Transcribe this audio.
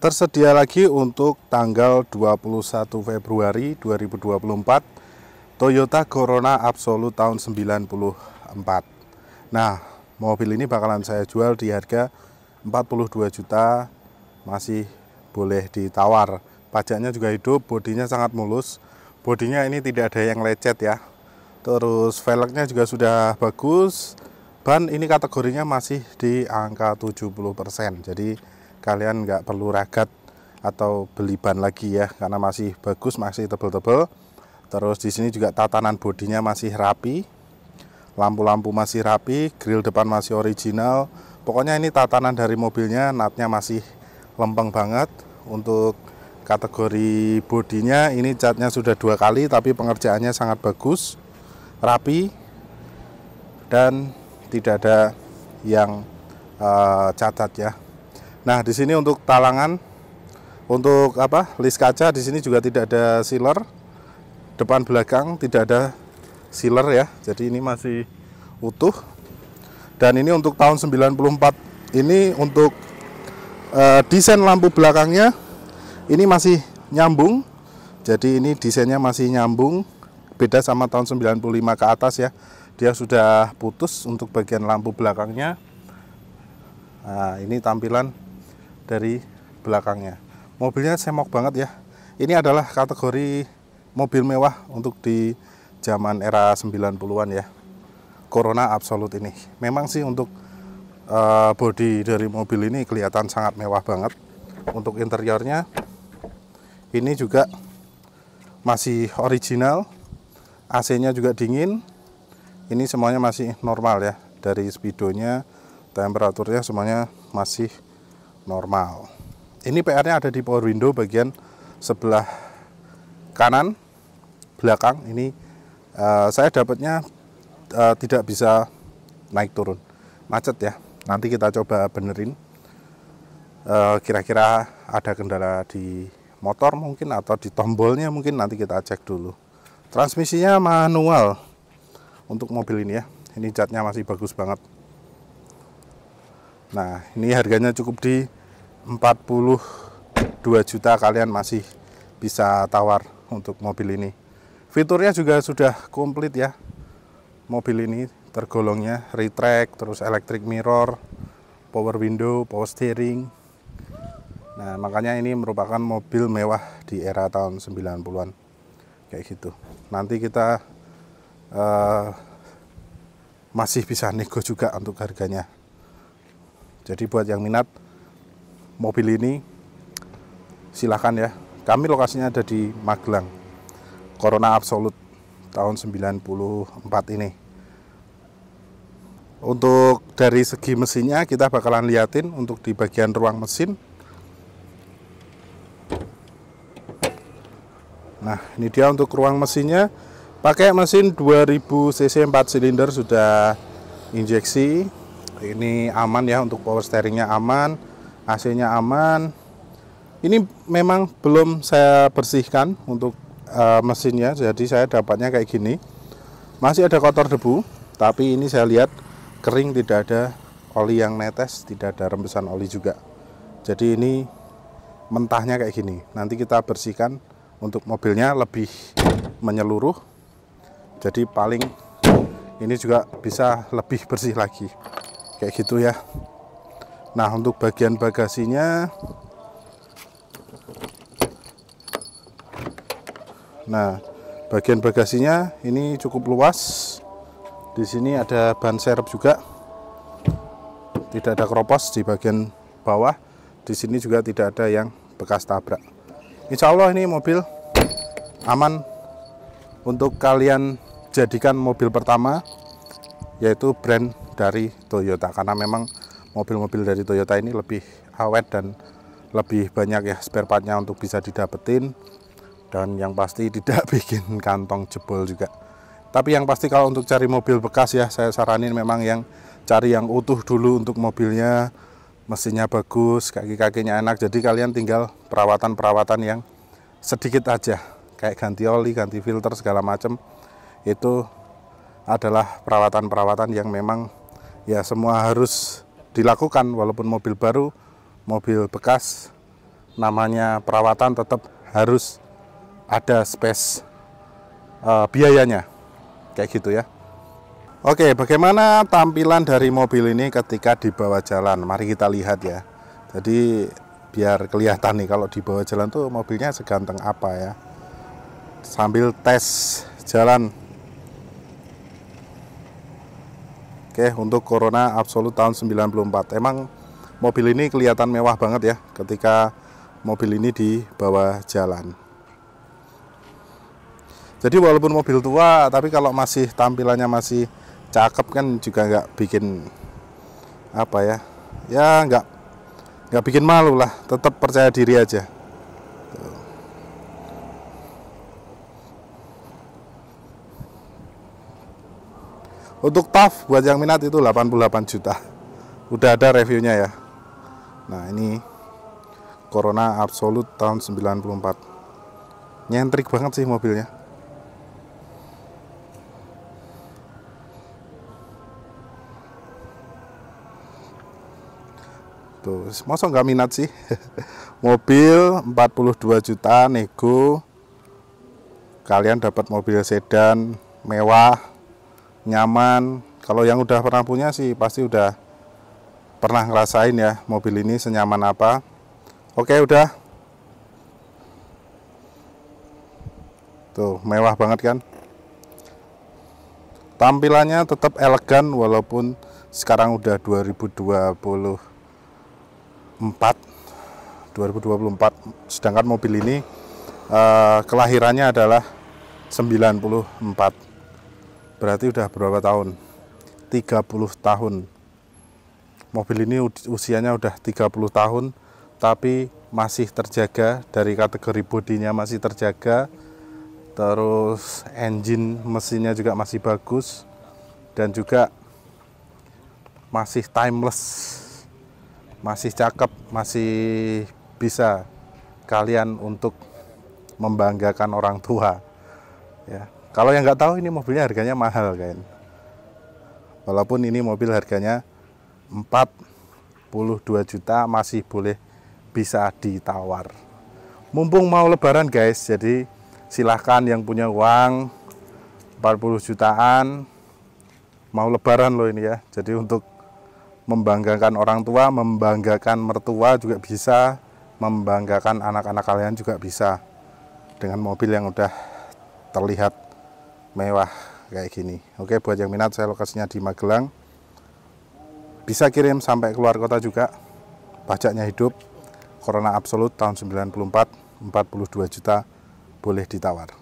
tersedia lagi untuk tanggal 21 Februari 2024 Toyota Corona Absolute tahun 94 nah mobil ini bakalan saya jual di harga 42 juta masih boleh ditawar pajaknya juga hidup bodinya sangat mulus bodinya ini tidak ada yang lecet ya terus velgnya juga sudah bagus ban ini kategorinya masih di angka 70% jadi kalian nggak perlu ragat atau beli ban lagi ya karena masih bagus masih tebel-tebel terus di sini juga tatanan bodinya masih rapi lampu-lampu masih rapi grill depan masih original pokoknya ini tatanan dari mobilnya natnya masih lempeng banget untuk kategori bodinya ini catnya sudah dua kali tapi pengerjaannya sangat bagus rapi dan tidak ada yang uh, cacat ya Nah, di sini untuk talangan untuk apa? list kaca di sini juga tidak ada sealer. Depan belakang tidak ada sealer ya. Jadi ini masih utuh. Dan ini untuk tahun 94 ini untuk e, desain lampu belakangnya ini masih nyambung. Jadi ini desainnya masih nyambung beda sama tahun 95 ke atas ya. Dia sudah putus untuk bagian lampu belakangnya. Nah, ini tampilan dari belakangnya mobilnya semok banget ya ini adalah kategori mobil mewah untuk di zaman era 90-an ya Corona Absolut ini memang sih untuk uh, eh, body dari mobil ini kelihatan sangat mewah banget untuk interiornya ini juga masih original AC nya juga dingin ini semuanya masih normal ya dari speedonya temperaturnya semuanya masih normal. Ini PR-nya ada di power window bagian sebelah kanan belakang. Ini uh, saya dapatnya uh, tidak bisa naik turun, macet ya. Nanti kita coba benerin. Eh, kira-kira uh, ada kendala di motor mungkin atau di tombolnya mungkin nanti kita cek dulu. Transmisinya manual untuk mobil ini ya. Ini catnya masih bagus banget. Nah, ini harganya cukup di 42 juta kalian masih bisa tawar untuk mobil ini fiturnya juga sudah komplit ya mobil ini tergolongnya retract terus electric mirror power window power steering Nah, makanya ini merupakan mobil mewah di era tahun 90-an. Kayak gitu. Nanti kita uh, masih bisa nego juga untuk harganya. Jadi buat yang minat mobil ini silahkan ya kami lokasinya ada di Magelang Corona Absolut tahun 94 ini untuk dari segi mesinnya kita bakalan liatin untuk di bagian ruang mesin nah ini dia untuk ruang mesinnya pakai mesin 2000 cc 4 silinder sudah injeksi ini aman ya untuk power steeringnya aman AC-nya aman. Ini memang belum saya bersihkan untuk uh, mesinnya, jadi saya dapatnya kayak gini. Masih ada kotor debu, tapi ini saya lihat kering tidak ada oli yang netes, tidak ada rembesan oli juga. Jadi ini mentahnya kayak gini. Nanti kita bersihkan untuk mobilnya lebih menyeluruh. Jadi paling ini juga bisa lebih bersih lagi. Kayak gitu ya. Nah, untuk bagian bagasinya Nah, bagian bagasinya ini cukup luas. Di sini ada ban serep juga. Tidak ada keropos di bagian bawah. Di sini juga tidak ada yang bekas tabrak. Insya Allah ini mobil aman untuk kalian jadikan mobil pertama yaitu brand dari Toyota karena memang mobil-mobil dari Toyota ini lebih awet dan lebih banyak ya spare partnya untuk bisa didapetin dan yang pasti tidak bikin kantong jebol juga tapi yang pasti kalau untuk cari mobil bekas ya saya saranin memang yang cari yang utuh dulu untuk mobilnya mesinnya bagus kaki-kakinya enak jadi kalian tinggal perawatan-perawatan yang sedikit aja kayak ganti oli ganti filter segala macam itu adalah perawatan-perawatan yang memang ya semua harus dilakukan walaupun mobil baru, mobil bekas namanya perawatan tetap harus ada space uh, biayanya. Kayak gitu ya. Oke, bagaimana tampilan dari mobil ini ketika dibawa jalan? Mari kita lihat ya. Jadi biar kelihatan nih kalau dibawa jalan tuh mobilnya seganteng apa ya. Sambil tes jalan Oke, untuk Corona Absolut tahun 94. Emang mobil ini kelihatan mewah banget ya ketika mobil ini di bawah jalan. Jadi walaupun mobil tua, tapi kalau masih tampilannya masih cakep kan juga nggak bikin apa ya, ya nggak nggak bikin malu lah. Tetap percaya diri aja. Untuk TAF buat yang minat itu 88 juta. Udah ada reviewnya ya. Nah, ini Corona Absolut tahun 94. Nyentrik banget sih mobilnya. Tuh, masa nggak minat sih? Mobil 42 juta nego. Kalian dapat mobil sedan mewah nyaman kalau yang udah pernah punya sih pasti udah pernah ngerasain ya mobil ini senyaman apa oke udah tuh mewah banget kan tampilannya tetap elegan walaupun sekarang udah 2024 2024 sedangkan mobil ini eh, kelahirannya adalah 94 berarti udah berapa tahun 30 tahun mobil ini usianya udah 30 tahun tapi masih terjaga dari kategori bodinya masih terjaga terus engine mesinnya juga masih bagus dan juga masih timeless masih cakep masih bisa kalian untuk membanggakan orang tua ya kalau yang nggak tahu ini mobilnya harganya mahal kan walaupun ini mobil harganya 42 juta masih boleh bisa ditawar mumpung mau lebaran guys jadi silahkan yang punya uang 40 jutaan mau lebaran loh ini ya jadi untuk membanggakan orang tua membanggakan mertua juga bisa membanggakan anak-anak kalian juga bisa dengan mobil yang udah terlihat mewah kayak gini oke buat yang minat saya lokasinya di Magelang bisa kirim sampai keluar kota juga pajaknya hidup Corona Absolut tahun 94 42 juta boleh ditawar